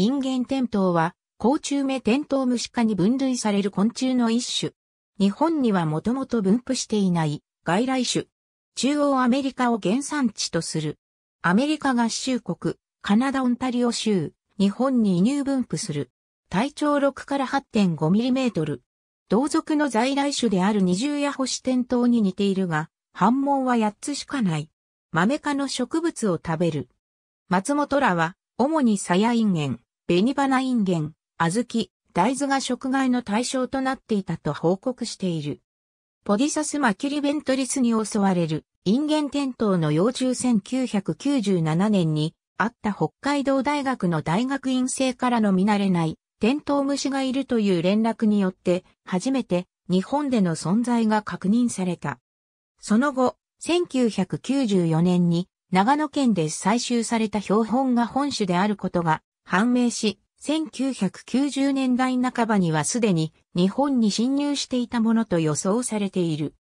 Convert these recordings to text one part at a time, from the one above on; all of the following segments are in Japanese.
インゲンテントウは、甲虫目テントウムシ科に分類される昆虫の一種。日本にはもともと分布していない外来種。中央アメリカを原産地とする。アメリカ合衆国、カナダオンタリオ州、日本に移入分布する。体長6から8.5ミリメートル。同族の在来種である二重や星テントウに似ているが、反毛は8つしかない。マメ科の植物を食べる。松本らは、主にサヤインゲン、紅花インゲン、小豆、大豆が食害の対象となっていたと報告している。ポディサスマキリベントリスに襲われるインゲンテントウの幼虫1997年にあった北海道大学の大学院生からの見慣れないテントウ虫がいるという連絡によって初めて日本での存在が確認された。その後、1994年に長野県で採集された標本が本種であることが判明し、1990年代半ばにはすでに日本に侵入していたものと予想されている。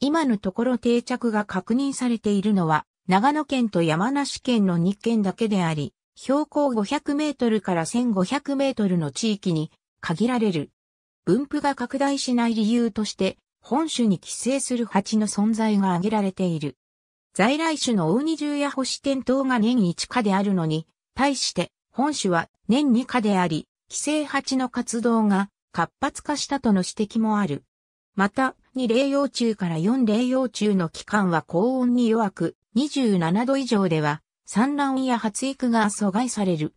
今のところ定着が確認されているのは長野県と山梨県の2県だけであり、標高500メートルから1500メートルの地域に限られる。分布が拡大しない理由として、本種に寄生する蜂の存在が挙げられている。在来種の大二重や星天灯が年一価であるのに、対して本種は年2課であり、寄生蜂の活動が活発化したとの指摘もある。また、2例幼虫から4例幼虫の期間は高温に弱く、27度以上では産卵や発育が阻害される。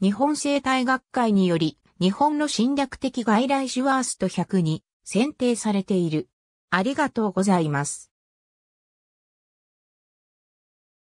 日本生態学会により、日本の侵略的外来種ワースト100に選定されている。ありがとうございます。